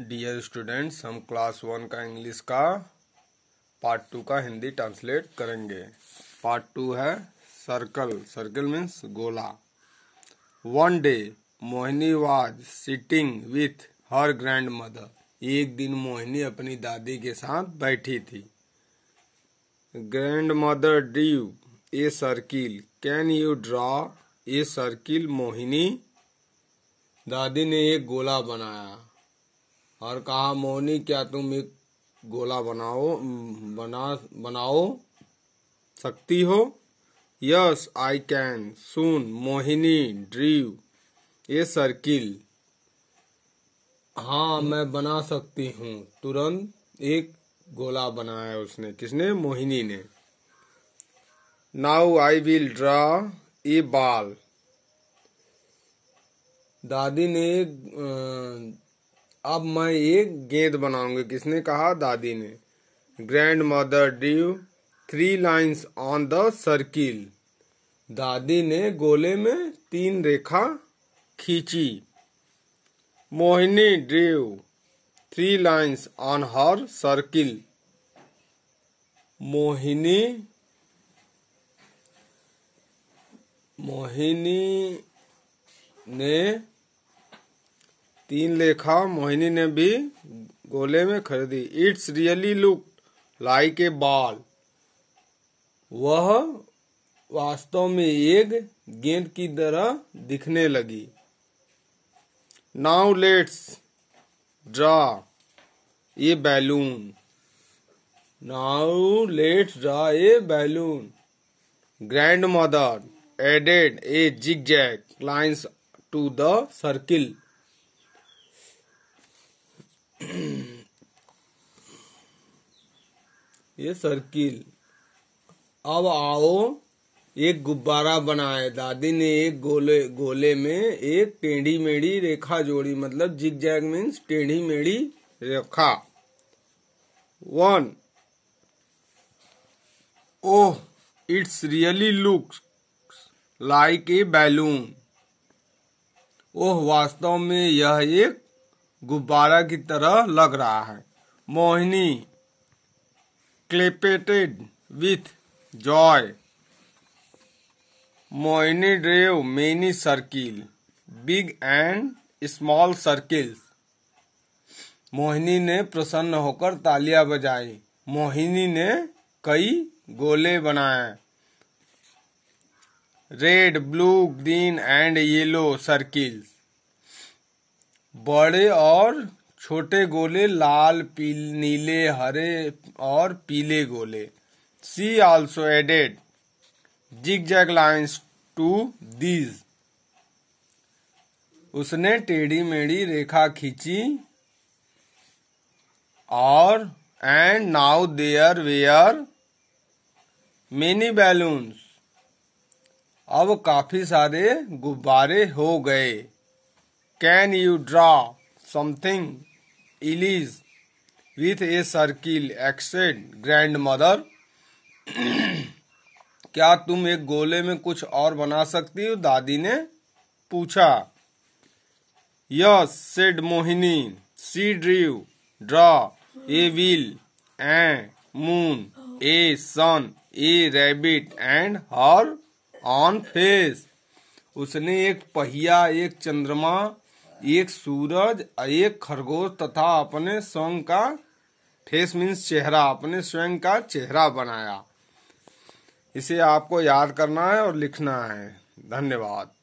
dear students हम class one का English का पार्ट टू का हिंदी ट्रांसलेट करेंगे पार्ट टू है सर्कल सर्कल मीन्स गोला one day Mohini was sitting with her grandmother एक दिन मोहिनी अपनी दादी के साथ बैठी थी grandmother drew a circle can you draw a circle Mohini दादी ने एक गोला बनाया और कहा मोनी क्या तुम एक गोला बनाओ बना बनाओ सकती हो यस आई कैन सुन मोहिनी ड्रीव ए सर्किल हाँ मैं बना सकती हूँ तुरंत एक गोला बनाया उसने किसने मोहिनी ने now I will draw a ball दादी ने एक अब मैं एक गेंद बनाऊंगी किसने कहा दादी ने grandmother drew three lines on the circle दादी ने गोले में तीन रेखा खींची Mohini drew three lines on her circle Mohini Mohini ने तीन लेखा मोहिनी ने भी गोले में खरीदी it's really look like a ball वह वास्तव में एक गेंद की तरह दिखने लगी now let's draw a balloon now let's draw a balloon added a zig zag lines to the circle ये सर्किल अब आओ एक गुब्बारा बनाए दादी ने एक गोले गोले में एक टेढ़ी मेढ़ी रेखा जोड़ी मतलब जिग जैग मीन्स टेढ़ी मेढ़ी रेखा one oh it's really looks like a balloon oh वास्तव में यह एक गुब्बारा की तरह लग रहा है Mohini clapped with joy Mohini drew many circle big and small circles Mohini ने प्रसन्न होकर तालियां बजाई मोहिनी ने कई गोले बनाए red blue green and yellow circles बड़े और छोटे गोले लाल पील नीले हरे और पीले गोले she also added zig zag lines to these उसने टेढ़ी मेढ़ी रेखा खींची और and now there were many balloons अब काफी सारे गुब्बारे हो गए you draw something else with a circle एक्सेड ग्रैंड मदर क्या तुम एक गोले में कुछ और बना सकती हो दादी ने पूछा yes said Mohini she drew draw a wheel a moon a sun a rabbit and her own face उसने एक पहिया एक चंद्रमा एक सूरज एक खरगोश तथा अपने स्वयं का फेस मीन्स चेहरा अपने स्वयं का चेहरा बनाया इसे आपको याद करना है और लिखना है धन्यवाद